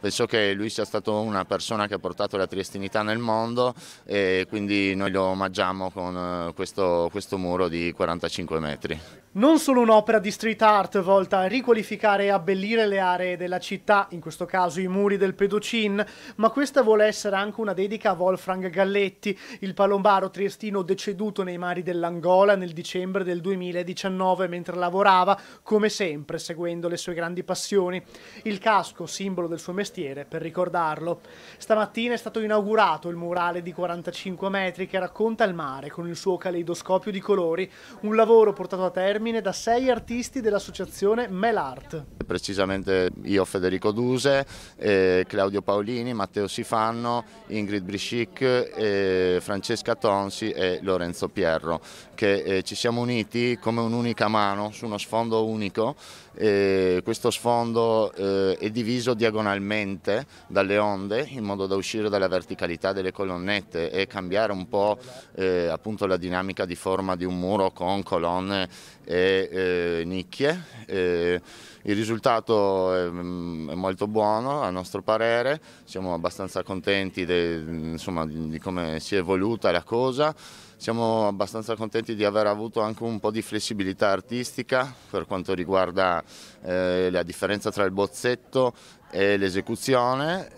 Penso che lui sia stato una persona che ha portato la triestinità nel mondo e quindi noi lo omaggiamo con eh, questo, questo muro di 45 metri. Non solo un'opera di street art volta a riqualificare e abbellire le aree della città, in questo caso i muri del Pedocin, ma questa vuole essere anche una dedica a Wolfgang Galletti, il palombaro triestino deceduto nei mari dell'Angola nel dicembre del 2019 mentre lavorava, come sempre, seguendo le sue grandi passioni. Il casco, simbolo del suo mestiere, Forestiere, per ricordarlo. Stamattina è stato inaugurato il murale di 45 metri che racconta il mare con il suo caleidoscopio di colori, un lavoro portato a termine da sei artisti dell'associazione Melart. Precisamente io Federico Duse, eh, Claudio Paolini, Matteo Sifanno, Ingrid Brischic, eh, Francesca Tonsi e Lorenzo Pierro, che eh, ci siamo uniti come un'unica mano su uno sfondo unico. questo sfondo eh, è diviso diagonalmente lentamente dalle onde in modo da uscire dalla verticalità delle colonnette e cambiare un po' eh, appunto la dinamica di forma di un muro con colonne e eh, nicchie. Eh, il risultato è, mm, è, molto buono a nostro parere, siamo abbastanza contenti de, insomma, di come si è evoluta la cosa, siamo abbastanza contenti di aver avuto anche un po' di flessibilità artistica per quanto riguarda eh, la differenza tra il bozzetto e l'esecuzione.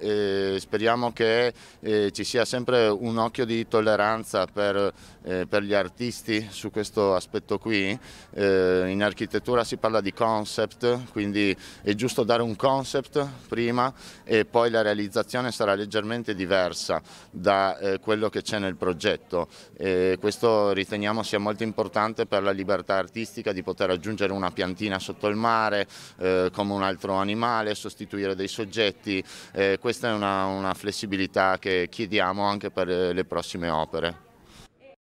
speriamo che eh, ci sia sempre un occhio di tolleranza per, eh, per gli artisti su questo aspetto qui. Eh, in architettura si parla di concept, quindi è giusto dare un concept prima e poi la realizzazione sarà leggermente diversa da eh, quello che c'è nel progetto. questo riteniamo sia molto importante per la libertà artistica di poter aggiungere una piantina sotto il mare eh, come un altro animale, sostituire dei dei soggetti, eh, questa è una, una flessibilità che chiediamo anche per eh, le prossime opere.